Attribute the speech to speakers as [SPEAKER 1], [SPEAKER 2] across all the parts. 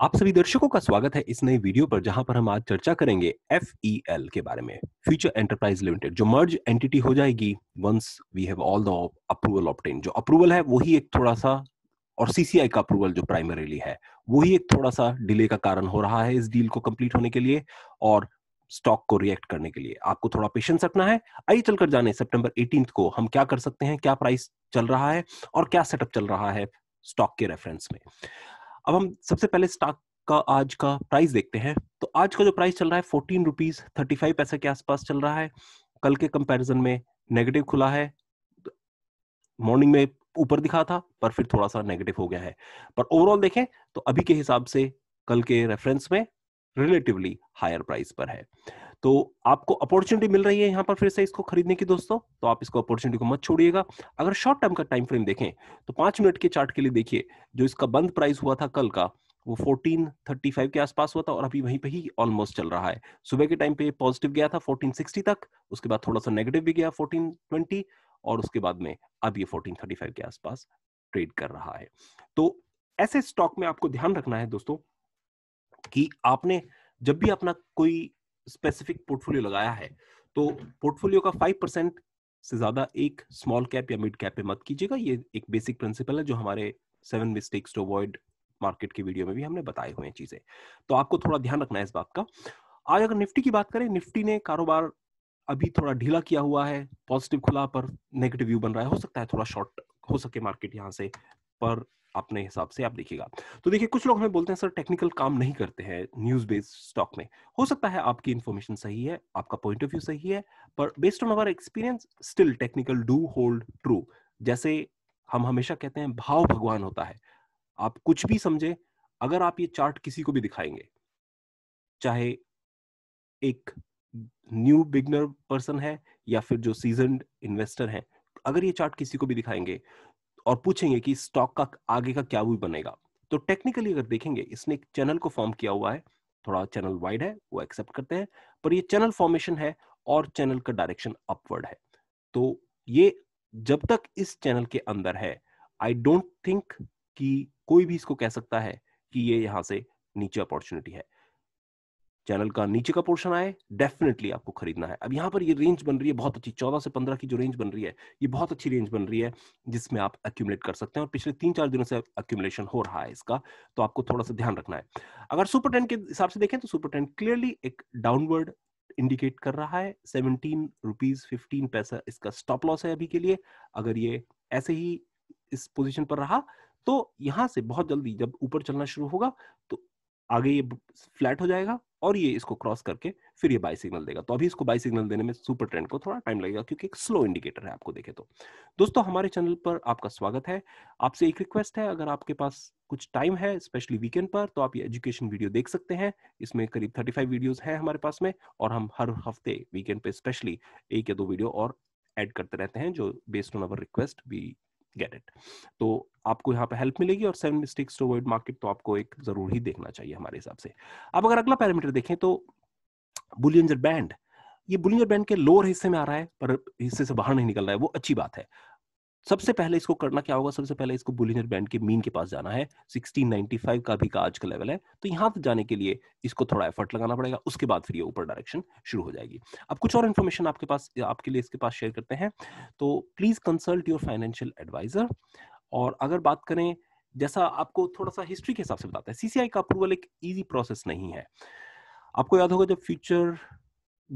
[SPEAKER 1] आप सभी दर्शकों का स्वागत है इस नए वीडियो पर जहां पर हम आज चर्चा करेंगे एफ ई एल के बारे में फ्यूचर एंटरप्राइज लिमिटेड जो मर्ज एंटिटी हो जाएगी once we have all the approval obtain जो अप्रूवल है वही एक थोड़ा सा और सीसीआई का अप्रूवल जो प्राइमरीली है वही एक थोड़ा सा डिले का कारण हो रहा है इस डील को कंप्लीट होने के लिए और स्टॉक को रिएक्ट करने के लिए आपको थोड़ा पेशेंस रखना है आइए चलकर जाने सितंबर 18 को हम क्या कर सकते हैं क्या प्राइस चल रहा है और क्या सेटअप चल रहा है स्टॉक के रेफरेंस में अब हम सबसे पहले स्टॉक का आज का प्राइस देखते हैं तो आज का जो प्राइस चल रहा है फोर्टीन रुपीज थर्टी फाइव पैसे के आसपास चल रहा है कल के कंपैरिजन में नेगेटिव खुला है मॉर्निंग में ऊपर दिखा था पर फिर थोड़ा सा नेगेटिव हो गया है पर ओवरऑल देखें तो अभी के हिसाब से कल के रेफरेंस में रिलेटिवली हायर प्राइस पर है तो आपको अपॉर्चुनिटी मिल रही है यहाँ पर फिर से इसको खरीदने की दोस्तों तो आप इसको अपॉर्चुनिटी को मत छोड़िएगा अगर शॉर्ट टर्म का टाइम फ्रेम देखें तो पांच मिनट के चार्ट के लिए देखिए जो इसका बंद प्राइस हुआ था कल का वो 1435 के आसपास हुआ था और अभी वहीं पे ही ऑलमोस्ट चल रहा है सुबह के टाइम पे पॉजिटिव गया था 1460 तक उसके बाद थोड़ा सा नेगेटिव भी गया 1420 और उसके बाद में अब ये 1435 के आसपास ट्रेड कर रहा है तो ऐसे स्टॉक में आपको ध्यान रखना है दोस्तों कि आपने जब भी अपना कोई स्पेसिफिक पोर्टफोलियो लगाया है तो पोर्टफोलियो का फाइव परसेंट से ज्यादा एक स्मॉल कैप या मिड कैप पे मत कीजिएगा ये एक बेसिक प्रिंसिपल है जो हमारे seven mistakes to avoid market के वीडियो में भी हमने बताए हुए चीजें तो आपको थोड़ा ध्यान रखना है इस बात का आज अगर निफ्टी की बात करें निफ्टी ने कारोबार अभी थोड़ा ढीला किया हुआ है पॉजिटिव खुला पर नेगेटिव व्यू बन रहा है हो सकता है थोड़ा शॉर्ट हो सके मार्केट यहाँ से पर अपने हिसाब से आप देखिएगा तो देखिए कुछ लोग हमें बोलते हैं सर टेक्निकल काम नहीं करते हैं न्यूज बेस्ड स्टॉक में हो सकता है आपकी इन्फॉर्मेशन सही है आपका पॉइंट ऑफ व्यू सही है पर based on our experience still technical do hold true जैसे हम हमेशा कहते हैं भाव भगवान होता है आप कुछ भी समझे अगर आप ये चार्ट किसी को भी दिखाएंगे चाहे एक न्यू बिगनर पर्सन है या फिर जो सीजन इन्वेस्टर है अगर ये चार्ट किसी को भी दिखाएंगे और पूछेंगे कि स्टॉक का आगे का क्या व्यू बनेगा तो टेक्निकली अगर देखेंगे इसने एक चैनल को फॉर्म किया हुआ है थोड़ा चैनल वाइड है वो एक्सेप्ट करते हैं पर ये चैनल फॉर्मेशन है और चैनल का डायरेक्शन अपवर्ड है तो ये जब तक इस चैनल के अंदर है आई डोंट थिंक कि कोई भी इसको कह सकता है कि ये यहां से नीचे अपॉर्चुनिटी है चैनल का नीचे का पोर्शन आए डेफिनेटली आपको खरीदना है अब यहाँ पर ये रेंज बन रही है बहुत अच्छी चौदह से पंद्रह की जो रेंज बन रही है ये बहुत अच्छी रेंज बन रही है जिसमें आप एक्यूमुलेट कर सकते हैं और पिछले तीन चार दिनों से एक्यूमुलेशन हो रहा है इसका तो आपको थोड़ा सा ध्यान रखना है अगर सुपर टेन के हिसाब से देखें तो सुपर टेन क्लियरली एक डाउनवर्ड इंडिकेट कर रहा है सेवनटीन रुपीज फिफ्टीन पैसा इसका स्टॉप लॉस है अभी के लिए अगर ये ऐसे ही इस पोजीशन पर रहा तो यहां से बहुत जल्दी जब ऊपर चलना शुरू होगा तो आगे ये फ्लैट हो जाएगा और ये इसको क्रॉस करके फिर ये बाई सिग्नल देगा तो अभी इसको बाई सिग्नल देने में सुपर ट्रेंड को थोड़ा टाइम लगेगा क्योंकि एक स्लो इंडिकेटर है आपको देखे तो दोस्तों हमारे चैनल पर आपका स्वागत है आपसे एक रिक्वेस्ट है अगर आपके पास कुछ टाइम है स्पेशली वीकेंड पर तो आप ये एजुकेशन वीडियो देख सकते हैं इसमें करीब थर्टी फाइव है हमारे पास में और हम हर हफ्ते वीकेंड पे स्पेशली एक या दो वीडियो और एड करते रहते हैं जो based on our request we get it तो आपको यहाँ पे हेल्प मिलेगी और seven mistakes to avoid market तो आपको एक जरूर ही देखना चाहिए हमारे हिसाब से अब अगर अगला पैरामीटर देखें तो बुलियंजर बैंड ये बुलियंजर बैंड के लोअर हिस्से में आ रहा है पर हिस्से से बाहर नहीं निकल रहा है वो अच्छी बात है सबसे पहले इसको करना क्या होगा सबसे पहले इसको बुलिनर बैंड के मीन के पास जाना है 1695 का भी का आज का लेवल है तो यहाँ तक जाने के लिए इसको थोड़ा एफर्ट लगाना पड़ेगा उसके बाद फिर ये ऊपर डायरेक्शन शुरू हो जाएगी अब कुछ और इन्फॉर्मेशन आपके पास आपके लिए इसके पास शेयर करते हैं तो please consult your financial advisor और अगर बात करें जैसा आपको थोड़ा सा हिस्ट्री के हिसाब से बताता है सीसीआई का अप्रूवल एक ईजी प्रोसेस नहीं है आपको याद होगा जब फ्यूचर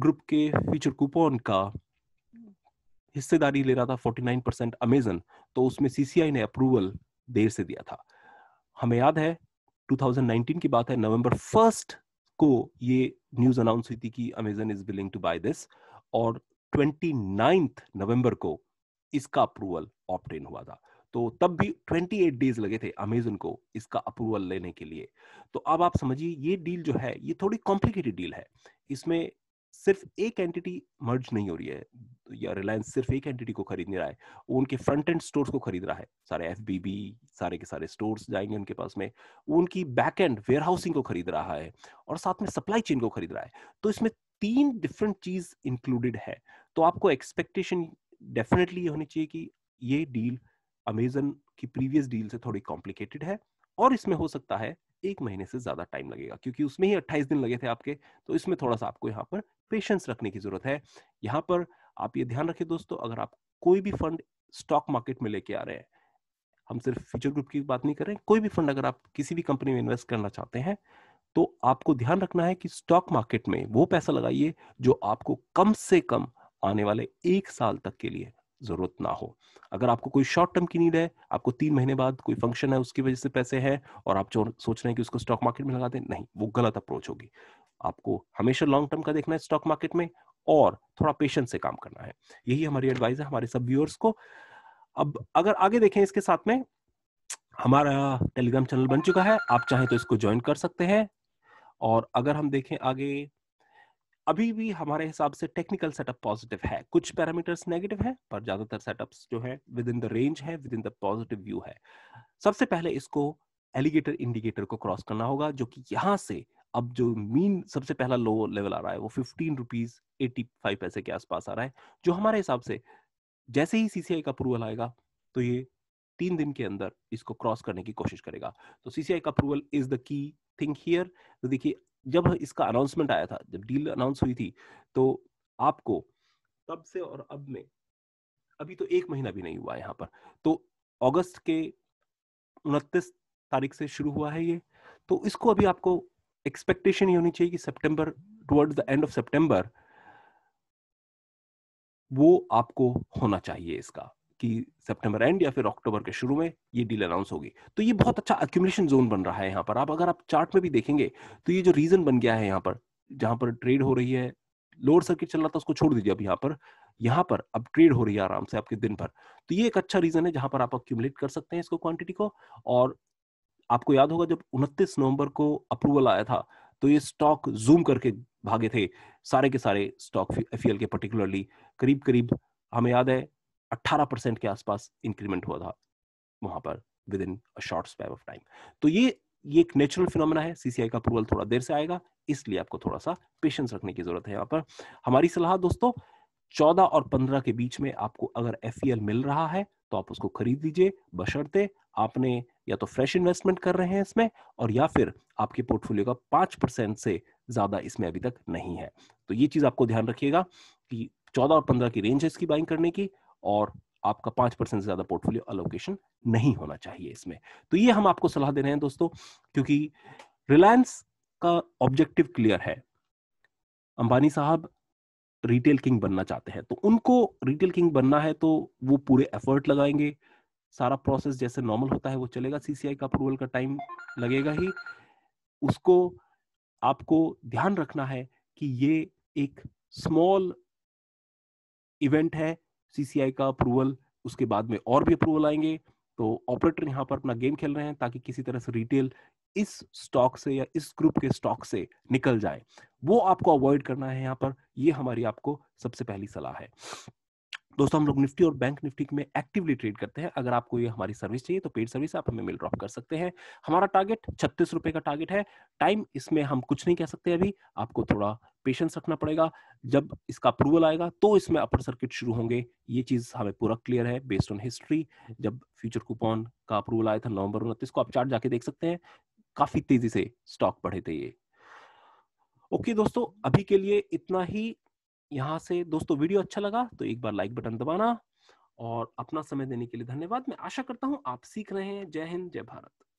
[SPEAKER 1] ग्रुप के फ्यूचर कूपन का हिस्सेदारी ले रहा था 49 परसेंट अमेजन तो उसमें सीसीआई ने अप्रूवल देर से दिया था हमें याद है 2019 की बात है नवंबर फर्स्ट को ये न्यूज अनाउंस हुई थी कि Amazon is willing to buy this और ट्वेंटी नवंबर को इसका अप्रूवल ऑप्टेन हुआ था तो तब भी 28 डेज लगे थे अमेजन को इसका अप्रूवल लेने के लिए तो अब आप समझिए ये डील जो है ये थोड़ी कॉम्प्लिकेटेड डील है इसमें सिर्फ एक एंटिटी मर्ज नहीं हो रही है या रिलायंस सिर्फ एक एंटिटी को खरीद नहीं रहा है वो उनके फ्रंट एंड स्टोर्स को खरीद रहा है सारे एफ सारे के सारे स्टोर्स जाएंगे उनके पास में वो उनकी बैक एंड वेयर हाउसिंग को खरीद रहा है और साथ में सप्लाई चेन को खरीद रहा है तो इसमें तीन डिफरेंट चीज इंक्लूडेड है तो आपको एक्सपेक्टेशन डेफिनेटली होनी चाहिए कि ये डील अमेजन की प्रीवियस डील से थोड़ी कॉम्प्लिकेटेड है और इसमें हो सकता है एक महीने से ज़्यादा टाइम लगेगा क्योंकि उसमें ही अट्ठाईस दिन लगे थे आपके तो इसमें थोड़ा सा आपको यहाँ पर पेशेंस रखने की ज़रूरत है यहाँ पर आप ये ध्यान रखें दोस्तों अगर आप कोई भी फंड स्टॉक मार्केट में लेके आ रहे हैं हम सिर्फ फ्यूचर ग्रुप की बात नहीं कर रहे हैं कोई भी फंड अगर आप किसी भी कंपनी में इन्वेस्ट करना चाहते हैं तो आपको ध्यान रखना है कि स्टॉक मार्केट में वो पैसा लगाइए जो आपको कम से कम आने वाले एक साल तक के लिए जरूरत ना हो अगर आपको कोई शॉर्ट टर्म की नीड है आपको तीन महीने बाद कोई फंक्शन है उसकी वजह से पैसे हैं और आप जो सोच रहे हैं कि उसको स्टॉक मार्केट में लगा दें नहीं वो गलत अप्रोच होगी आपको हमेशा लॉन्ग टर्म का देखना है स्टॉक मार्केट में और थोड़ा पेशेंस से काम करना है यही हमारी एडवाइस है हमारे सब व्यूअर्स को अब अगर आगे देखें इसके साथ में हमारा टेलीग्राम चैनल बन चुका है आप चाहें तो इसको ज्वाइन कर सकते हैं और अगर हम देखें आगे अभी भी हमारे हिसाब से टेक्निकल सेटअप पॉजिटिव है कुछ पैरामीटर्स नेगेटिव है पर ज्यादातर सेटअप्स जो है विद इन द रेंज है within the positive view है सबसे पहले इसको एलिगेटर इंडिकेटर को क्रॉस करना होगा जो कि यहाँ से अब जो मीन सबसे पहला लो लेवल आ रहा है वो फिफ्टीन रुपीज एटी फाइव पैसे के आसपास आ रहा है जो हमारे हिसाब से जैसे ही सीसीआई का अप्रूवल आएगा तो ये तीन दिन के अंदर इसको क्रॉस करने की कोशिश करेगा तो सीसीआई का approval is the key thing here तो देखिए जब इसका अनाउंसमेंट आया था जब डील अनाउंस हुई थी तो आपको तब से और अब में अभी तो एक महीना भी नहीं हुआ यहाँ पर तो अगस्त के उनतीस तारीख से शुरू हुआ है ये तो इसको अभी आपको एक्सपेक्टेशन ये होनी चाहिए कि सितंबर टूवर्ड द एंड ऑफ सितंबर वो आपको होना चाहिए इसका कि सितंबर एंड या फिर अक्टूबर के शुरू में ये डील अनाउंस होगी तो ये बहुत अच्छा एक्यूमुलेशन जोन बन रहा है यहाँ पर आप अगर आप चार्ट में भी देखेंगे तो ये जो रीजन बन गया है यहाँ पर जहां पर ट्रेड हो रही है लोअर सर्किट चल रहा था उसको छोड़ दीजिए अब यहाँ पर यहाँ पर अब ट्रेड हो रही है आराम से आपके दिन भर तो ये एक अच्छा रीजन है जहां पर आप अक्यूमुलेट कर सकते हैं इसको क्वांटिटी को और आपको याद होगा जब उनतीस नवंबर को अप्रूवल आया था तो ये स्टॉक जूम करके भागे थे सारे के सारे स्टॉक एफ के पर्टिकुलरली करीब करीब हमें याद है 18 परसेंट के आसपास इंक्रीमेंट हुआ था वहां पर within short span of time तो ये ये एक नेचुरल फिनोमेना है सीसीआई का अप्रूवल थोड़ा देर से आएगा इसलिए आपको थोड़ा सा पेशेंस रखने की जरूरत है यहाँ पर हमारी सलाह दोस्तों चौदह और पंद्रह के बीच में आपको अगर एफ e मिल रहा है तो आप उसको खरीद लीजिए बशर्ते आपने या तो फ्रेश इन्वेस्टमेंट कर रहे हैं इसमें और या फिर आपके पोर्टफोलियो का पांच परसेंट से ज्यादा इसमें अभी तक नहीं है तो ये चीज आपको ध्यान रखिएगा कि चौदह और पंद्रह की रेंज है इसकी बाइंग करने की और आपका पांच परसेंट से ज्यादा पोर्टफोलियो अलोकेशन नहीं होना चाहिए इसमें तो ये हम आपको सलाह दे रहे हैं दोस्तों क्योंकि रिलायंस का ऑब्जेक्टिव क्लियर है अंबानी साहब रिटेल किंग बनना चाहते हैं तो उनको रिटेल किंग बनना है तो वो पूरे एफर्ट लगाएंगे सारा प्रोसेस जैसे नॉर्मल होता है वो चलेगा सीसीआई का अप्रूवल का टाइम लगेगा ही उसको आपको ध्यान रखना है कि ये एक स्मॉल इवेंट है सीसीआई का अप्रूवल उसके बाद में और भी अप्रूवल आएंगे तो ऑपरेटर यहाँ पर अपना गेम खेल रहे हैं ताकि किसी तरह से रिटेल इस स्टॉक से या इस ग्रुप के स्टॉक से निकल जाए वो आपको अवॉइड करना है यहाँ पर ये हमारी आपको सबसे पहली सलाह है दोस्तों हम लोग निफ्टी और बैंक निफ्टी में एक्टिवली ट्रेड करते हैं अगर आपको ये हमारी सर्विस चाहिए तो पेड सर्विस आप हमें मेल ड्रॉप कर सकते हैं हमारा टारगेट छत्तीस रुपए का टारगेट है टाइम इसमें हम कुछ नहीं कह सकते अभी आपको थोड़ा पेशेंस रखना पड़ेगा जब इसका अप्रूवल आएगा तो इसमें अपर सर्किट शुरू होंगे ये चीज हमें पूरा क्लियर है बेस्ड ऑन हिस्ट्री जब फ्यूचर कूपन का अप्रूवल आया था नवंबर उनतीस को आप चार्ट जाके देख सकते हैं काफी तेजी से स्टॉक बढ़े थे ये ओके okay, दोस्तों अभी के लिए इतना ही यहाँ से दोस्तों वीडियो अच्छा लगा तो एक बार लाइक बटन दबाना और अपना समय देने के लिए धन्यवाद मैं आशा करता हूँ आप सीख रहे हैं जय हिंद जय भारत